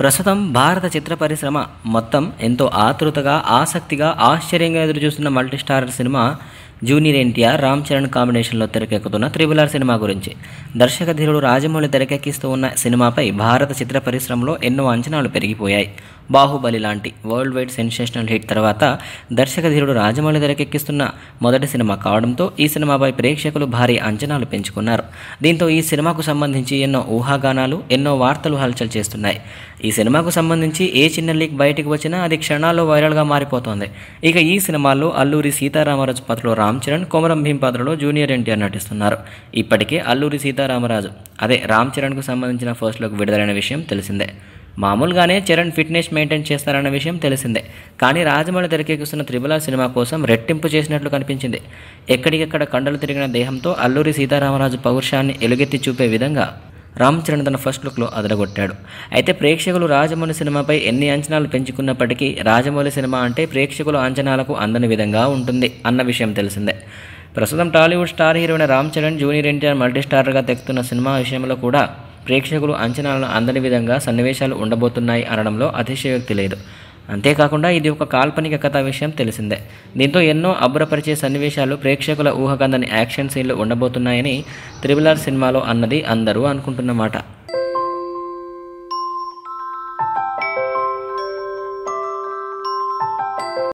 ప్రస్తుతం భారత చిత్ర పరిశ్రమ మొత్తం ఎంతో ఆతృతగా ఆసక్తిగా ఆశ్చర్యంగా ఎదురుచూస్తున్న multistar cinema junior NTR Ram Charan కాంబినేషన్లో తెరకెక్కుతున్న త్రిబుల్ ఆర్ సినిమా గురించి దర్శకధీరుడు రాజమౌళి తెరకెక్కిస్తూ ఉన్న సినిమాపై భారత చిత్ర పరిశ్రమలో ఎన్నో అంచనాలు పెరిగిపోయాయి బాహుబలి లాంటి వరల్డ్ వైడ్ సెన్సేషనల్ హిట్ తర్వాత దర్శకధీరుడు రాజమౌళి తెరకెక్కిస్తున్న మొదటి సినిమా కావడంతో ఈ సినిమాపై ప్రేక్షకులు భారీ అంచనాలు పెంచుకున్నారు దీంతో ఈ సినిమాకు సంబంధించి ఎన్నో ఊహాగానాలు ఎన్నో వార్తలు హల్చల్ చేస్తున్నాయి ఈ సినిమాకు సంబంధించి ఏ చిన్న లీక్ బయటకు వచ్చినా అది క్షణాల్లో వైరల్గా మారిపోతోంది ఇక ఈ సినిమాలో అల్లూరి సీతారామరాజు పాత్రలో రామ్ చరణ్ కొమరం భీం పాత్రలో జూనియర్ ఎన్టీఆర్ నటిస్తున్నారు ఇప్పటికే అల్లూరి సీతారామరాజు అదే రామ్ చరణ్కు సంబంధించిన ఫస్ట్లోకి విడుదలైన విషయం తెలిసిందే మామూలుగానే చరణ్ ఫిట్నెస్ మెయింటైన్ చేస్తారన్న విషయం తెలిసిందే కానీ రాజమౌళి తెరకెక్కుస్తున్న త్రిబుల సినిమా కోసం రెట్టింపు చేసినట్లు కనిపించింది ఎక్కడికెక్కడ కండలు తిరిగిన దేహంతో అల్లూరి సీతారామరాజు పౌరుషాన్ని ఎలుగెత్తి చూపే విధంగా రామ్ చరణ్ తన ఫస్ట్ లుక్లో అదరగొట్టాడు అయితే ప్రేక్షకులు రాజమౌళి సినిమాపై ఎన్ని అంచనాలు పెంచుకున్నప్పటికీ రాజమౌళి సినిమా అంటే ప్రేక్షకుల అంచనాలకు అందని విధంగా ఉంటుంది అన్న విషయం తెలిసిందే ప్రస్తుతం టాలీవుడ్ స్టార్ హీరోయిన రామ్ చరణ్ జూనియర్ ఎన్టీఆర్ మల్టీస్టార్గా తెక్కుతున్న సినిమా విషయంలో కూడా ప్రేక్షకులు అంచనాలను అందని విధంగా సన్నివేశాలు ఉండబోతున్నాయి అనడంలో అతిశయోక్తి లేదు అంతేకాకుండా ఇది ఒక కాల్పనిక కథ విషయం తెలిసిందే దీంతో ఎన్నో అబ్బురపరిచే సన్నివేశాలు ప్రేక్షకుల ఊహకందని యాక్షన్ సీన్లు ఉండబోతున్నాయని త్రిబులర్ సినిమాలో అన్నది అందరూ అనుకుంటున్నమాట